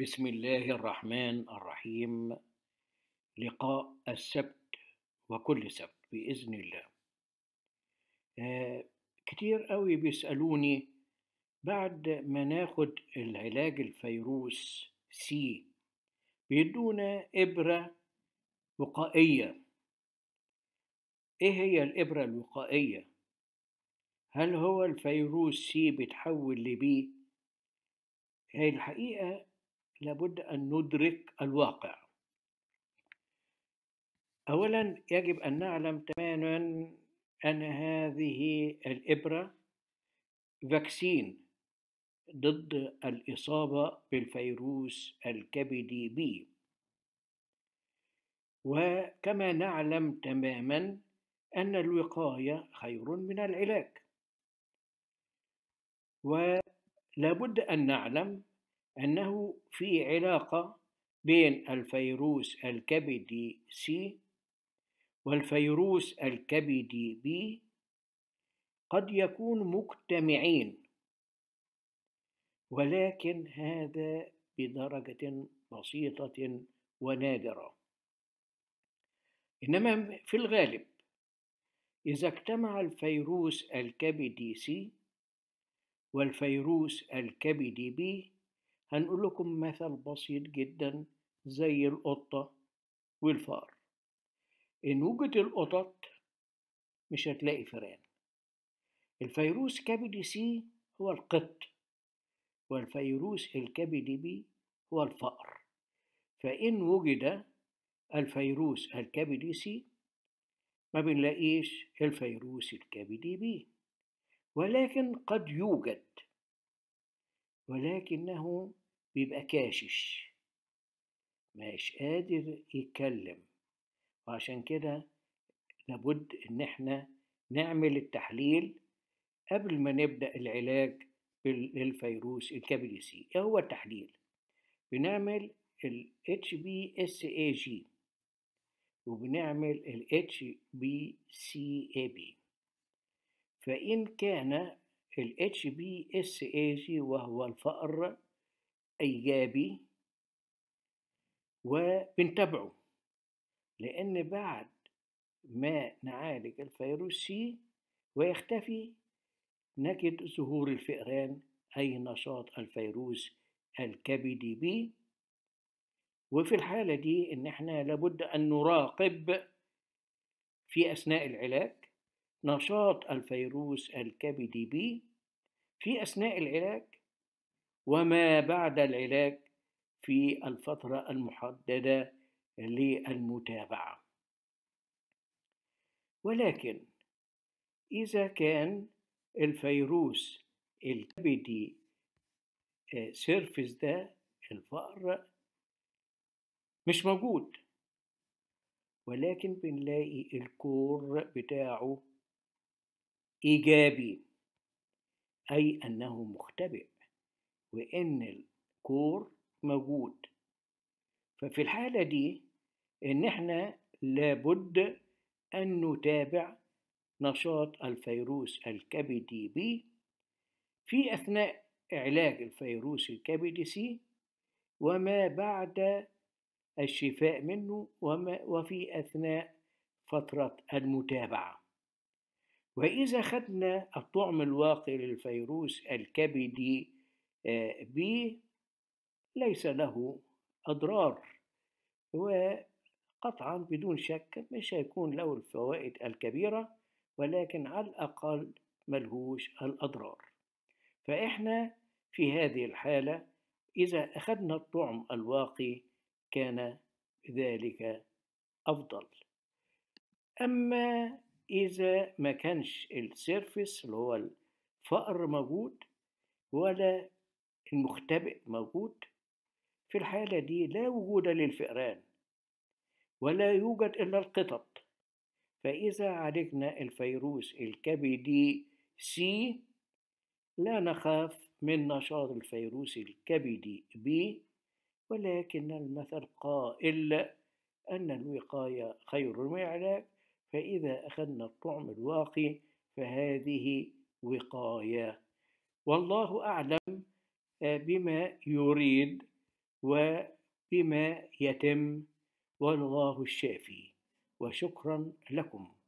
بسم الله الرحمن الرحيم لقاء السبت وكل سبت بإذن الله آه كتير قوي بيسألوني بعد ما ناخد العلاج الفيروس سي بيدونا إبرة وقائية إيه هي الإبرة الوقائية؟ هل هو الفيروس سي بيتحول لبي؟ هي الحقيقة لابد أن ندرك الواقع أولا يجب أن نعلم تماما أن هذه الإبرة فاكسين ضد الإصابة بالفيروس الكبدي بي وكما نعلم تماما أن الوقاية خير من العلاج ولابد أن نعلم أنه في علاقة بين الفيروس الكبدي سي والفيروس الكبدي بي قد يكون مجتمعين ولكن هذا بدرجة بسيطة ونادرة إنما في الغالب إذا اجتمع الفيروس الكبدي سي والفيروس الكبدي بي هنقول لكم مثل بسيط جدا زي القطة والفار إن وجد القطط مش هتلاقي فئران الفيروس كبدي سي هو القط والفيروس الكبدي بي هو الفأر فإن وجد الفيروس الكبدي سي ما بنلاقيش الفيروس الكبدي بي ولكن قد يوجد ولكنه بيبقى كاشش مش قادر يتكلم وعشان كده لابد إن إحنا نعمل التحليل قبل ما نبدأ العلاج للفيروس الكبدي سي إيه هو التحليل؟ بنعمل ال HBsAg وبنعمل ال HBCAB فإن كان ال HBsAg وهو الفأر ايجابي وبنتابعه لان بعد ما نعالج الفيروس سي ويختفي نجد ظهور الفئران أي نشاط الفيروس الكبدي بي وفي الحالة دي إن إحنا لابد أن نراقب في أثناء العلاج نشاط الفيروس الكبدي بي في أثناء العلاج وما بعد العلاج في الفترة المحددة للمتابعة ولكن إذا كان الفيروس الكبدي آه، سيرفس ده الفأر مش موجود ولكن بنلاقي الكور بتاعه إيجابي أي أنه مختبئ وإن الكور موجود ففي الحالة دي إن إحنا لابد أن نتابع نشاط الفيروس الكبدي بي في أثناء علاج الفيروس الكبدي سي وما بعد الشفاء منه وما وفي أثناء فترة المتابعة وإذا خدنا الطعم الواقي للفيروس الكبدي به آه، ليس له أضرار وقطعا بدون شك مش هيكون له الفوائد الكبيرة ولكن على الأقل ملهوش الأضرار فإحنا في هذه الحالة إذا أخذنا الطعم الواقي كان ذلك أفضل أما إذا ما كانش السيرفس اللي هو الفأر موجود ولا المختبئ موجود في الحالة دي لا وجود للفئران ولا يوجد إلا القطط فإذا عالجنا الفيروس الكبدي سي لا نخاف من نشاط الفيروس الكبدي بي ولكن المثل قائل أن الوقاية خير من العلاج فإذا أخذنا الطعم الواقي فهذه وقاية والله أعلم آه، بما يريد وبما يتم والله الشافي وشكرا لكم